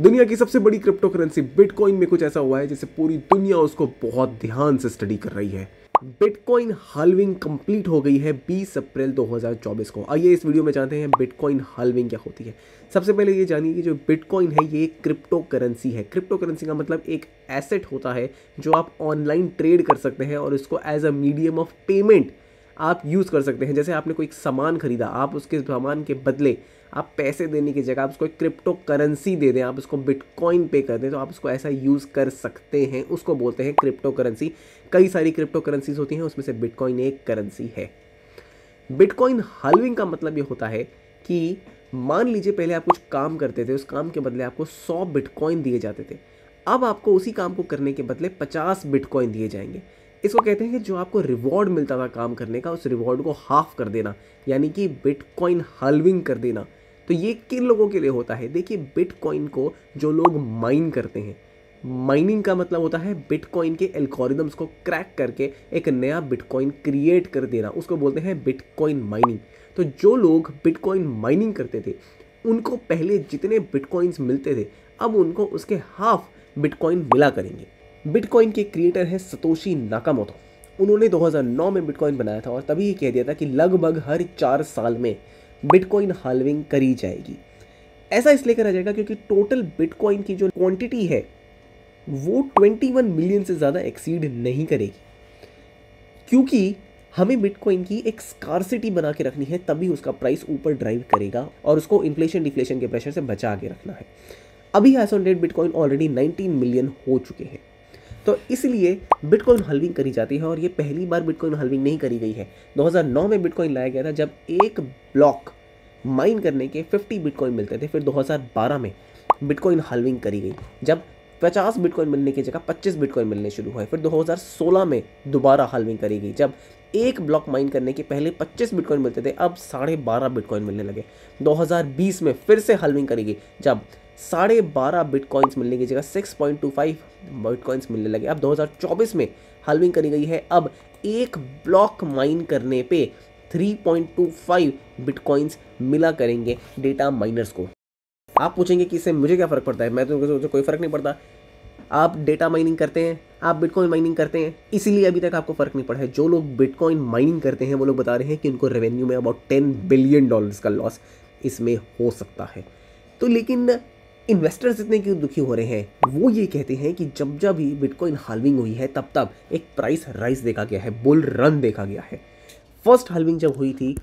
दुनिया की सबसे बड़ी क्रिप्टो करेंसी बिटकॉइन में कुछ ऐसा हुआ है जिसे पूरी दुनिया उसको बहुत ध्यान से स्टडी कर रही है बिटकॉइन हालविंग कंप्लीट हो गई है 20 अप्रैल 2024 को आइए इस वीडियो में जानते हैं बिटकॉइन हालविंग क्या होती है सबसे पहले ये जानिए कि जो बिटकॉइन है ये एक क्रिप्टो करेंसी है क्रिप्टो करेंसी का मतलब एक एसेट होता है जो आप ऑनलाइन ट्रेड कर सकते हैं और इसको as a medium of payment आप यूज़ कर सकते हैं जैसे आपने कोई सामान खरीदा आप उसके सामान के बदले आप पैसे देने की जगह आप उसको एक क्रिप्टो करेंसी दे दें आप उसको बिटकॉइन पे कर दें तो आप उसको ऐसा यूज़ कर सकते हैं उसको बोलते हैं क्रिप्टो करेंसी कई सारी क्रिप्टो करेंसीज होती हैं उसमें से बिटकॉइन एक करेंसी है बिटकॉइन हलविंग का मतलब ये होता है कि मान लीजिए पहले आप कुछ काम करते थे उस काम के बदले आपको सौ बिटकॉइन दिए जाते थे अब आपको उसी काम को करने के बदले पचास बिटकॉइन दिए जाएंगे इसको कहते हैं कि जो आपको रिवॉर्ड मिलता था काम करने का उस रिवॉर्ड को हाफ कर देना यानी कि बिटकॉइन हलविंग कर देना तो ये किन लोगों के लिए होता है देखिए बिटकॉइन को जो लोग माइन करते हैं माइनिंग का मतलब होता है बिटकॉइन के एल्कोरिदम्स को क्रैक करके एक नया बिटकॉइन क्रिएट कर देना उसको बोलते हैं बिटकॉइन माइनिंग तो जो लोग बिटकॉइन माइनिंग करते थे उनको पहले जितने बिटकॉइंस मिलते थे अब उनको उसके हाफ बिटकॉइन मिला करेंगे बिटकॉइन के क्रिएटर हैं सतोशी नाकामोतो उन्होंने 2009 में बिटकॉइन बनाया था और तभी ये कह दिया था कि लगभग हर चार साल में बिटकॉइन हालविंग करी जाएगी ऐसा इसलिए करा जाएगा क्योंकि टोटल बिटकॉइन की जो क्वांटिटी है वो 21 मिलियन से ज़्यादा एक्सीड नहीं करेगी क्योंकि हमें बिटकॉइन की एक स्कारसिटी बना के रखनी है तभी उसका प्राइस ऊपर ड्राइव करेगा और उसको इन्फ्लेशन डिफ्लेशन के प्रेशर से बचा के रखना है अभी on date bitcoin already 19 million हो चुके हैं तो इसलिए बिटकॉइन हल्विंग करी जाती है और ये पहली बार बिटकॉइन हल्विंग नहीं करी गई है 2009 में बिटकॉइन लाया गया था जब एक ब्लॉक माइन करने के 50 बिटकॉइन मिलते थे फिर 2012 में बिटकॉइन हल्विंग करी गई जब 50 बिटकॉइन मिलने की जगह 25 बिटकॉइन मिलने शुरू हुए फिर 2016 में दोबारा हल्विंग करी गई जब एक ब्लॉक माइन करने के पहले 25 बिटकॉइन मिलते थे अब साढ़े बारह बिटकॉइन मिलने लगे 2020 में फिर से हल्विंग करी गई जब साढ़े बारह बिटकॉइंस मिलने की जगह six point two five bitcoins मिलने लगे अब 2024 में हलविंग करी गई है अब एक ब्लॉक माइन करने पे 3.25 बिटकॉइंस मिला करेंगे डेटा माइनर्स को आप पूछेंगे कि इससे मुझे क्या फ़र्क पड़ता है मैं तो मुझे कोई फ़र्क नहीं पड़ता आप डेटा माइनिंग करते हैं आप बिटकॉइन माइनिंग करते हैं इसीलिए अभी तक आपको फ़र्क नहीं पड़ा है जो लोग बिटकॉइन माइनिंग करते हैं वो लोग बता रहे हैं कि उनको रेवेन्यू में अबाउट टेन बिलियन डॉलर्स का लॉस इसमें हो सकता है तो लेकिन इन्वेस्टर्स इतने क्यों दुखी हो रहे हैं वो ये कहते हैं कि जब जब भी बिटकॉइन हालविंग हुई है तब तब एक प्राइस राइस देखा गया है बुल रन देखा गया है फर्स्ट हालविंग जब हुई थी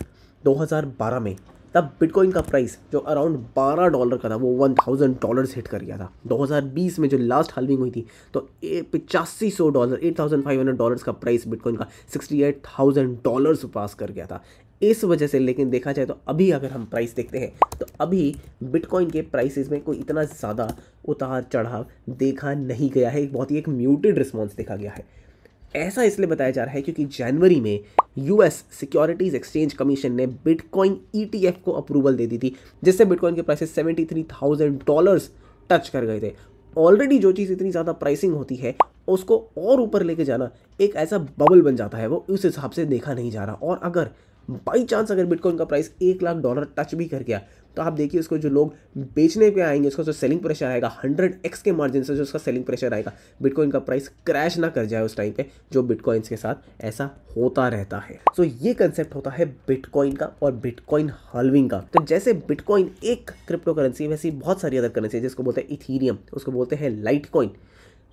2012 में तब बिटकॉइन का प्राइस जो अराउंड 12 डॉलर का था वो 1000 डॉलर हिट कर गया था 2020 में जो लास्ट हालविंग हुई थी तो पिचासी सौ डॉलर हंड्रेड डॉलर का प्राइस बिटकॉइन का थाउजेंड डॉलर पास कर गया था इस वजह से लेकिन देखा जाए तो अभी अगर हम प्राइस देखते हैं तो अभी बिटकॉइन के प्राइसेस में कोई इतना ज़्यादा उतार चढ़ाव देखा नहीं गया है एक बहुत ही एक म्यूटेड रिस्पॉन्स देखा गया है ऐसा इसलिए बताया जा रहा है क्योंकि जनवरी में यूएस सिक्योरिटीज़ एक्सचेंज कमीशन ने बिटकॉइन ईटीएफ e को अप्रूवल दे दी थी जिससे बिटकॉइन के प्राइसेस 73,000 डॉलर्स टच कर गए थे ऑलरेडी जो चीज़ इतनी ज़्यादा प्राइसिंग होती है उसको और ऊपर लेके जाना एक ऐसा बबल बन जाता है वो उस हिसाब से देखा नहीं जा रहा और अगर बाई चांस अगर बिटकॉइन का प्राइस एक लाख डॉलर टच भी कर गया तो आप देखिए उसको जो लोग बेचने पे आएंगे उसका जो सेलिंग प्रेशर आएगा हंड्रेड एक्स के मार्जिन से जो उसका सेलिंग प्रेशर आएगा बिटकॉइन का प्राइस क्रैश ना कर जाए उस टाइम पे जो बिटकॉइंस के साथ ऐसा होता रहता है सो so, ये कंसेप्ट होता है बिटकॉइन का और बिटकॉइन हल्विंग का तो जैसे बिटकॉइन एक क्रिप्टो करेंसी वैसी बहुत सारी अदर करेंसी जिसको बोलते हैं इथीरियम उसको बोलते हैं लाइट कॉइन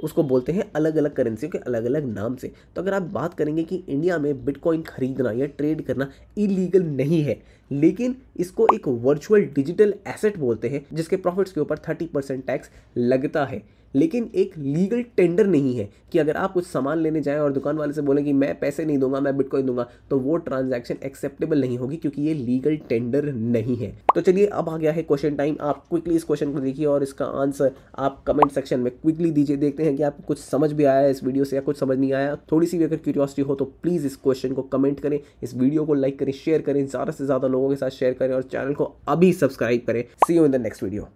उसको बोलते हैं अलग अलग करेंसी के अलग अलग नाम से तो अगर आप बात करेंगे कि इंडिया में बिटकॉइन खरीदना या ट्रेड करना इलीगल नहीं है लेकिन इसको एक वर्चुअल डिजिटल एसेट बोलते हैं जिसके प्रॉफिट्स के ऊपर थर्टी परसेंट टैक्स लगता है लेकिन एक लीगल टेंडर नहीं है कि अगर आप कुछ सामान लेने जाएं और दुकान वाले से बोलें कि मैं पैसे नहीं दूंगा मैं बिटकॉइन दूंगा तो वो ट्रांजैक्शन एक्सेप्टेबल नहीं होगी क्योंकि ये लीगल टेंडर नहीं है तो चलिए अब आ गया है क्वेश्चन टाइम आप क्विकली इस क्वेश्चन को देखिए और इसका आंसर आप कमेंट सेक्शन में क्विकली दीजिए देखते हैं कि आपको कुछ समझ भी आया इस वीडियो से या कुछ समझ नहीं आया थोड़ी सी भी अगर क्यूरियोसिटी हो तो प्लीज़ इस क्वेश्चन को कमेंट करें इस वीडियो को लाइक करें शेयर करें ज़्यादा से ज़्यादा लोगों के साथ शेयर करें और चैनल को अभी सब्सक्राइब करें see you in the next video